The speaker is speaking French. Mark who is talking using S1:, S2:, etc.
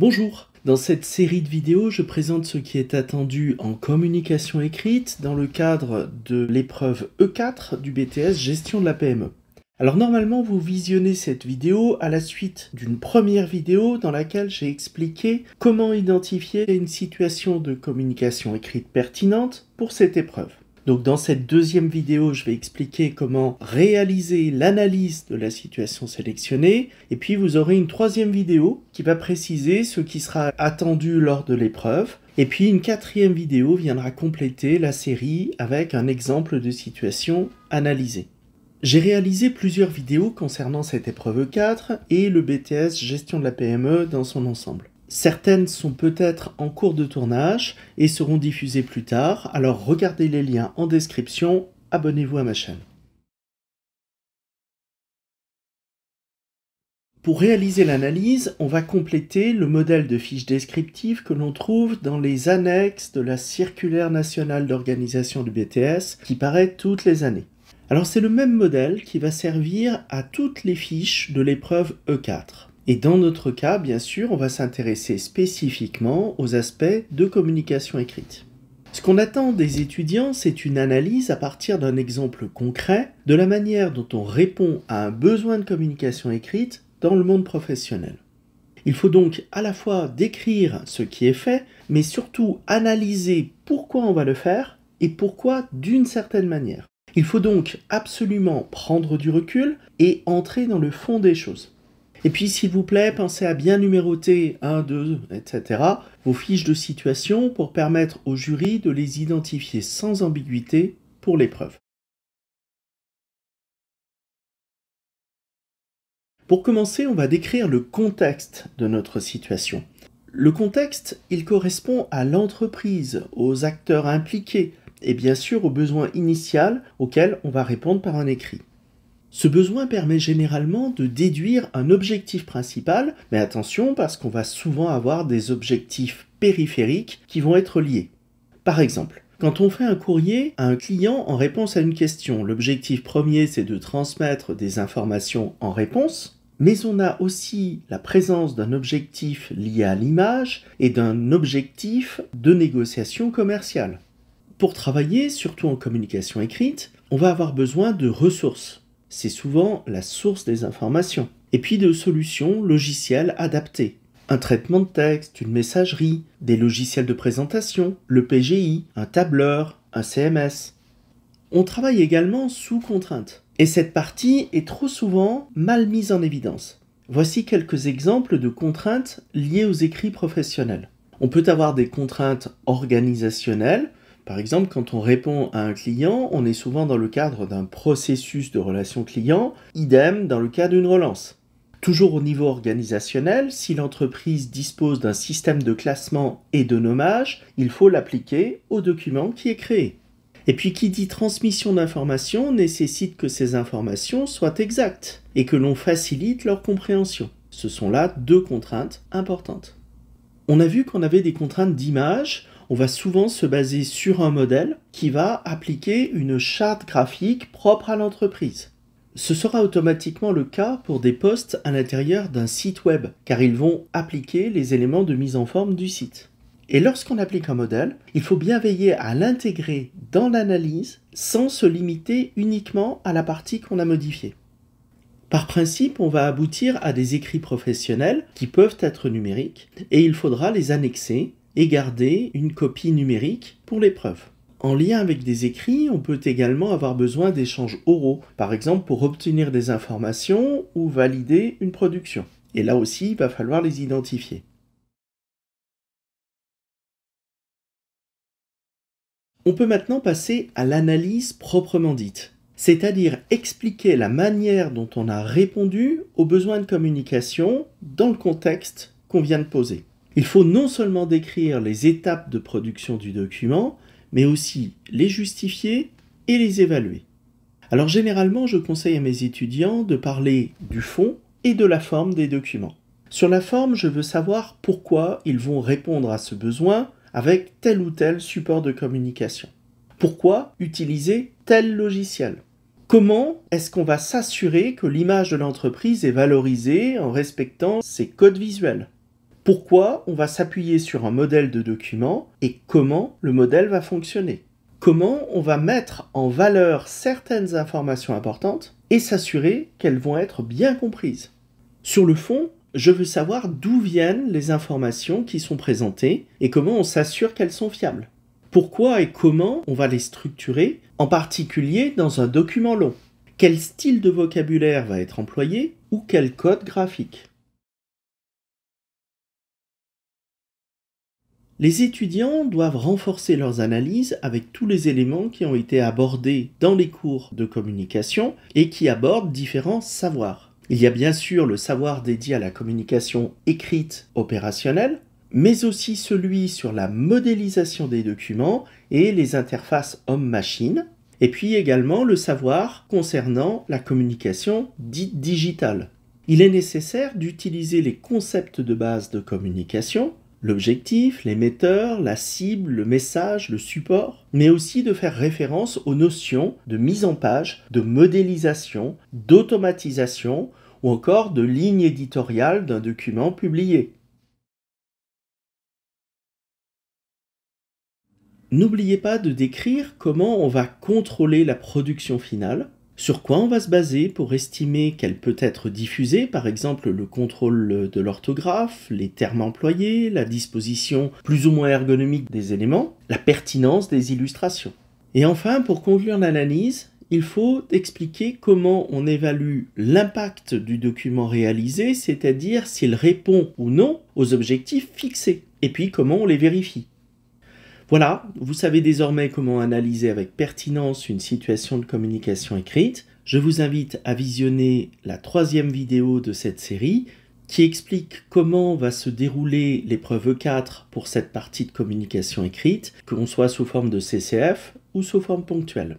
S1: Bonjour Dans cette série de vidéos, je présente ce qui est attendu en communication écrite dans le cadre de l'épreuve E4 du BTS Gestion de la PME. Alors normalement, vous visionnez cette vidéo à la suite d'une première vidéo dans laquelle j'ai expliqué comment identifier une situation de communication écrite pertinente pour cette épreuve. Donc dans cette deuxième vidéo, je vais expliquer comment réaliser l'analyse de la situation sélectionnée. Et puis vous aurez une troisième vidéo qui va préciser ce qui sera attendu lors de l'épreuve. Et puis une quatrième vidéo viendra compléter la série avec un exemple de situation analysée. J'ai réalisé plusieurs vidéos concernant cette épreuve 4 et le BTS gestion de la PME dans son ensemble. Certaines sont peut-être en cours de tournage et seront diffusées plus tard, alors regardez les liens en description, abonnez-vous à ma chaîne. Pour réaliser l'analyse, on va compléter le modèle de fiche descriptive que l'on trouve dans les annexes de la circulaire nationale d'organisation du BTS qui paraît toutes les années. Alors c'est le même modèle qui va servir à toutes les fiches de l'épreuve E4. Et dans notre cas, bien sûr, on va s'intéresser spécifiquement aux aspects de communication écrite. Ce qu'on attend des étudiants, c'est une analyse à partir d'un exemple concret de la manière dont on répond à un besoin de communication écrite dans le monde professionnel. Il faut donc à la fois décrire ce qui est fait, mais surtout analyser pourquoi on va le faire et pourquoi d'une certaine manière. Il faut donc absolument prendre du recul et entrer dans le fond des choses. Et puis, s'il vous plaît, pensez à bien numéroter 1, 2, etc. vos fiches de situation pour permettre au jury de les identifier sans ambiguïté pour l'épreuve. Pour commencer, on va décrire le contexte de notre situation. Le contexte, il correspond à l'entreprise, aux acteurs impliqués et bien sûr aux besoins initials auxquels on va répondre par un écrit. Ce besoin permet généralement de déduire un objectif principal, mais attention parce qu'on va souvent avoir des objectifs périphériques qui vont être liés. Par exemple, quand on fait un courrier à un client en réponse à une question, l'objectif premier c'est de transmettre des informations en réponse, mais on a aussi la présence d'un objectif lié à l'image et d'un objectif de négociation commerciale. Pour travailler, surtout en communication écrite, on va avoir besoin de ressources c'est souvent la source des informations. Et puis de solutions logicielles adaptées. Un traitement de texte, une messagerie, des logiciels de présentation, le PGI, un tableur, un CMS. On travaille également sous contraintes. Et cette partie est trop souvent mal mise en évidence. Voici quelques exemples de contraintes liées aux écrits professionnels. On peut avoir des contraintes organisationnelles, par exemple, quand on répond à un client, on est souvent dans le cadre d'un processus de relation client, idem dans le cas d'une relance. Toujours au niveau organisationnel, si l'entreprise dispose d'un système de classement et de nommage, il faut l'appliquer au document qui est créé. Et puis qui dit transmission d'informations nécessite que ces informations soient exactes et que l'on facilite leur compréhension. Ce sont là deux contraintes importantes. On a vu qu'on avait des contraintes d'image, on va souvent se baser sur un modèle qui va appliquer une charte graphique propre à l'entreprise. Ce sera automatiquement le cas pour des postes à l'intérieur d'un site web, car ils vont appliquer les éléments de mise en forme du site. Et lorsqu'on applique un modèle, il faut bien veiller à l'intégrer dans l'analyse sans se limiter uniquement à la partie qu'on a modifiée. Par principe, on va aboutir à des écrits professionnels qui peuvent être numériques et il faudra les annexer et garder une copie numérique pour l'épreuve. En lien avec des écrits, on peut également avoir besoin d'échanges oraux, par exemple pour obtenir des informations ou valider une production. Et là aussi, il va falloir les identifier. On peut maintenant passer à l'analyse proprement dite, c'est-à-dire expliquer la manière dont on a répondu aux besoins de communication dans le contexte qu'on vient de poser. Il faut non seulement décrire les étapes de production du document, mais aussi les justifier et les évaluer. Alors généralement, je conseille à mes étudiants de parler du fond et de la forme des documents. Sur la forme, je veux savoir pourquoi ils vont répondre à ce besoin avec tel ou tel support de communication. Pourquoi utiliser tel logiciel Comment est-ce qu'on va s'assurer que l'image de l'entreprise est valorisée en respectant ses codes visuels pourquoi on va s'appuyer sur un modèle de document et comment le modèle va fonctionner. Comment on va mettre en valeur certaines informations importantes et s'assurer qu'elles vont être bien comprises. Sur le fond, je veux savoir d'où viennent les informations qui sont présentées et comment on s'assure qu'elles sont fiables. Pourquoi et comment on va les structurer, en particulier dans un document long. Quel style de vocabulaire va être employé ou quel code graphique. Les étudiants doivent renforcer leurs analyses avec tous les éléments qui ont été abordés dans les cours de communication et qui abordent différents savoirs. Il y a bien sûr le savoir dédié à la communication écrite opérationnelle, mais aussi celui sur la modélisation des documents et les interfaces homme-machine, et puis également le savoir concernant la communication dite digitale. Il est nécessaire d'utiliser les concepts de base de communication l'objectif, l'émetteur, la cible, le message, le support, mais aussi de faire référence aux notions de mise en page, de modélisation, d'automatisation ou encore de ligne éditoriale d'un document publié. N'oubliez pas de décrire comment on va contrôler la production finale sur quoi on va se baser pour estimer qu'elle peut être diffusée, par exemple le contrôle de l'orthographe, les termes employés, la disposition plus ou moins ergonomique des éléments, la pertinence des illustrations. Et enfin, pour conclure l'analyse, il faut expliquer comment on évalue l'impact du document réalisé, c'est-à-dire s'il répond ou non aux objectifs fixés, et puis comment on les vérifie. Voilà, vous savez désormais comment analyser avec pertinence une situation de communication écrite. Je vous invite à visionner la troisième vidéo de cette série qui explique comment va se dérouler l'épreuve 4 e pour cette partie de communication écrite, qu'on soit sous forme de CCF ou sous forme ponctuelle.